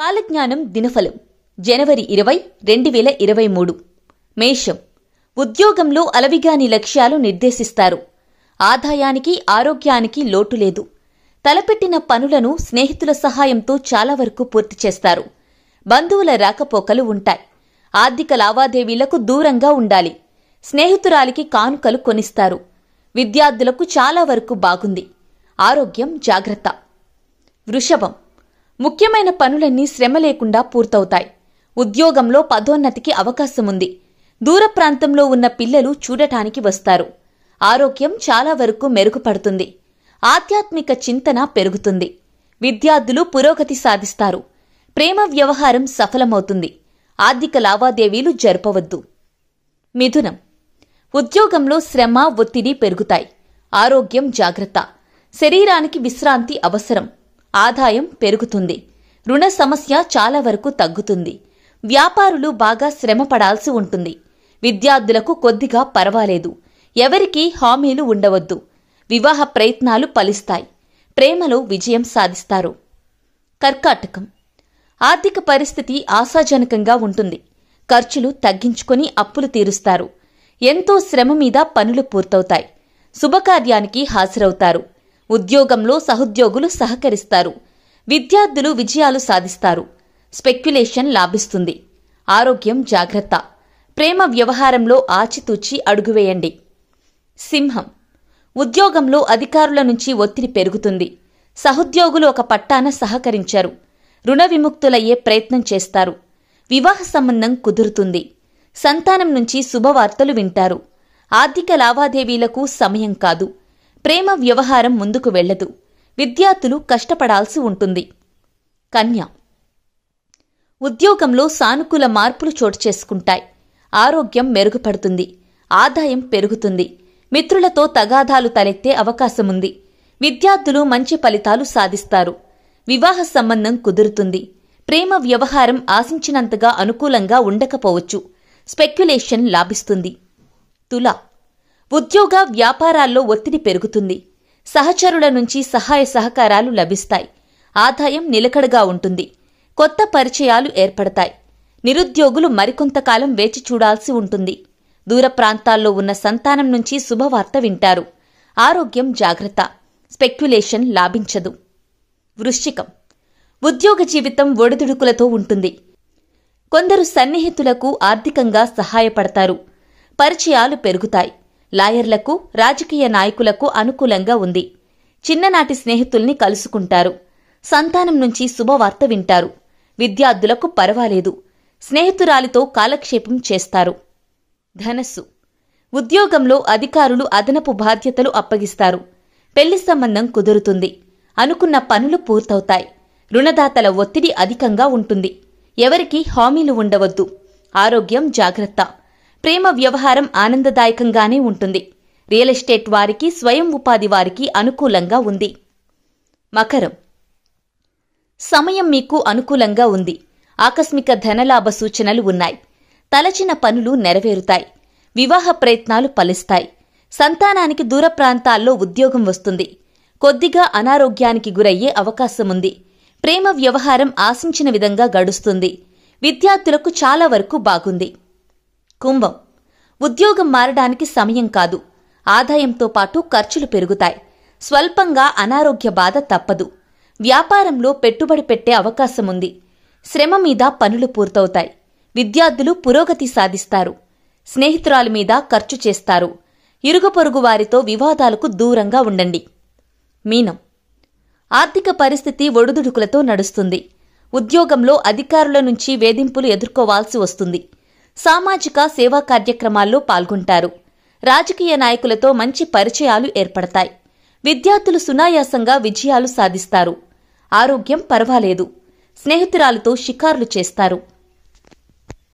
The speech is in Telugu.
కాలజ్ఞానం దినఫలం జనవరి ఇరవై రెండు వేల ఇరవై మూడు మేషం ఉద్యోగంలో అలవిగాని లక్ష్యాలు నిర్దేశిస్తారు ఆదాయానికి ఆరోగ్యానికి లోటు లేదు తలపెట్టిన పనులను స్నేహితుల సహాయంతో చాలా వరకు పూర్తి చేస్తారు బంధువుల రాకపోకలు ఉంటాయి ఆర్థిక లావాదేవీలకు దూరంగా ఉండాలి స్నేహితురాలికి కానుకలు కొనిస్తారు విద్యార్థులకు చాలా వరకు బాగుంది ఆరోగ్యం జాగ్రత్త వృషభం ముఖ్యమైన పనులన్నీ శ్రమ లేకుండా పూర్తవుతాయి ఉద్యోగంలో పదోన్నతికి అవకాశముంది దూర ప్రాంతంలో ఉన్న పిల్లలు చూడటానికి వస్తారు ఆరోగ్యం చాలా వరకు మెరుగుపడుతుంది ఆధ్యాత్మిక చింతన పెరుగుతుంది విద్యార్థులు పురోగతి సాధిస్తారు ప్రేమ వ్యవహారం సఫలమవుతుంది ఆర్థిక లావాదేవీలు జరపవద్దు మిథునం ఉద్యోగంలో శ్రమ ఒత్తిడి పెరుగుతాయి ఆరోగ్యం జాగ్రత్త శరీరానికి విశ్రాంతి అవసరం ఆదాయం పెరుగుతుంది రుణ సమస్య చాలా వరకు తగ్గుతుంది వ్యాపారులు బాగా శ్రమ పడాల్సి ఉంటుంది విద్యార్థులకు కొద్దిగా పర్వాలేదు ఎవరికీ హామీలు ఉండవద్దు వివాహ ప్రయత్నాలు ఫలిస్తాయి ప్రేమలో విజయం సాధిస్తారు కర్కాటకం ఆర్థిక పరిస్థితి ఆశాజనకంగా ఉంటుంది ఖర్చులు తగ్గించుకొని అప్పులు తీరుస్తారు ఎంతో శ్రమ మీద పనులు పూర్తవుతాయి శుభకార్యానికి హాజరవుతారు ఉద్యోగంలో సహుద్యోగులు సహకరిస్తారు విద్యార్థులు విజయాలు సాధిస్తారు స్పెక్యులేషన్ లాభిస్తుంది ఆరోగ్యం జాగ్రత్త ప్రేమ వ్యవహారంలో ఆచితూచి అడుగువేయండి సింహం ఉద్యోగంలో అధికారుల నుంచి ఒత్తిడి పెరుగుతుంది సహుద్యోగులు ఒక పట్టాన సహకరించారు రుణ విముక్తులయ్యే ప్రయత్నం చేస్తారు వివాహ సంబంధం కుదురుతుంది సంతానం నుంచి శుభవార్తలు వింటారు ఆర్థిక లావాదేవీలకు సమయం కాదు ప్రేమ వ్యవహారం ముందుకు వెళ్లదు విద్యార్థులు కష్టపడాల్సి ఉంటుంది కన్య ఉద్యోగంలో సానుకూల మార్పులు చోటు చేసుకుంటాయి ఆరోగ్యం మెరుగుపడుతుంది ఆదాయం పెరుగుతుంది మిత్రులతో తగాదాలు తలెత్తే అవకాశముంది విద్యార్థులు మంచి ఫలితాలు సాధిస్తారు వివాహ సంబంధం కుదురుతుంది ప్రేమ వ్యవహారం ఆశించినంతగా అనుకూలంగా ఉండకపోవచ్చు స్పెక్యులేషన్ లాభిస్తుంది తులా ఉద్యోగ వ్యాపారాల్లో ఒత్తిడి పెరుగుతుంది సహచరుల నుంచి సహాయ సహకారాలు లభిస్తాయి ఆదాయం నిలకడగా ఉంటుంది కొత్త పరిచయాలు ఏర్పడతాయి నిరుద్యోగులు మరికొంతకాలం వేచి చూడాల్సి ఉంటుంది దూర ప్రాంతాల్లో ఉన్న సంతానం నుంచి శుభవార్త వింటారు ఆరోగ్యం జాగ్రత్త స్పెక్యులేషన్ లాభించదు వృశ్చికం ఉద్యోగ జీవితం ఒడిదుడుకులతో ఉంటుంది కొందరు సన్నిహితులకు ఆర్థికంగా సహాయపడతారు పరిచయాలు పెరుగుతాయి లాయర్లకు రాజకీయ నాయకులకు అనుకూలంగా ఉంది చిన్ననాటి స్నేహితుల్ని కలుసుకుంటారు సంతానం నుంచి శుభవార్త వింటారు విద్యార్థులకు పర్వాలేదు స్నేహితురాలితో కాలక్షేపం చేస్తారు ధనస్సు ఉద్యోగంలో అధికారులు అదనపు బాధ్యతలు అప్పగిస్తారు పెళ్లి సంబంధం కుదురుతుంది అనుకున్న పనులు పూర్తవుతాయి రుణదాతల ఒత్తిడి అధికంగా ఉంటుంది ఎవరికీ హామీలు ఉండవద్దు ఆరోగ్యం జాగ్రత్త ప్రేమ వ్యవహారం ఆనందదాయకంగానే ఉంటుంది రియల్ ఎస్టేట్ వారికి స్వయం ఉపాధి వారికి అనుకూలంగా ఉంది మకరం సమయం మీకు అనుకూలంగా ఉంది ఆకస్మిక ధనలాభ సూచనలు ఉన్నాయి తలచిన పనులు నెరవేరుతాయి వివాహ ప్రయత్నాలు ఫలిస్తాయి సంతానానికి దూర ప్రాంతాల్లో ఉద్యోగం వస్తుంది కొద్దిగా అనారోగ్యానికి గురయ్యే అవకాశముంది ప్రేమ వ్యవహారం ఆశించిన విధంగా గడుస్తుంది విద్యార్థులకు చాలా వరకు బాగుంది కుంభం ఉద్యోగం మారడానికి సమయం కాదు ఆదాయంతో పాటు ఖర్చులు పెరుగుతాయి స్వల్పంగా అనారోగ్య బాధ తప్పదు వ్యాపారంలో పెట్టుబడి పెట్టే అవకాశముంది శ్రమ మీద పనులు పూర్తవుతాయి విద్యార్థులు పురోగతి సాధిస్తారు స్నేహితురాలు మీద ఖర్చు చేస్తారు ఇరుగు వారితో వివాదాలకు దూరంగా ఉండండి మీనం ఆర్థిక పరిస్థితి ఒడుదుడుకులతో నడుస్తుంది ఉద్యోగంలో అధికారుల నుంచి వేధింపులు ఎదుర్కోవాల్సి వస్తుంది సామాజిక సేవా కార్యక్రమాల్లో పాల్గొంటారు రాజకీయ నాయకులతో మంచి పరిచయాలు ఏర్పడతాయి విద్యార్థులు సునాయాసంగా విజయాలు సాధిస్తారు ఆరోగ్యం పర్వాలేదు స్నేహితురాలతో షికార్లు చేస్తారు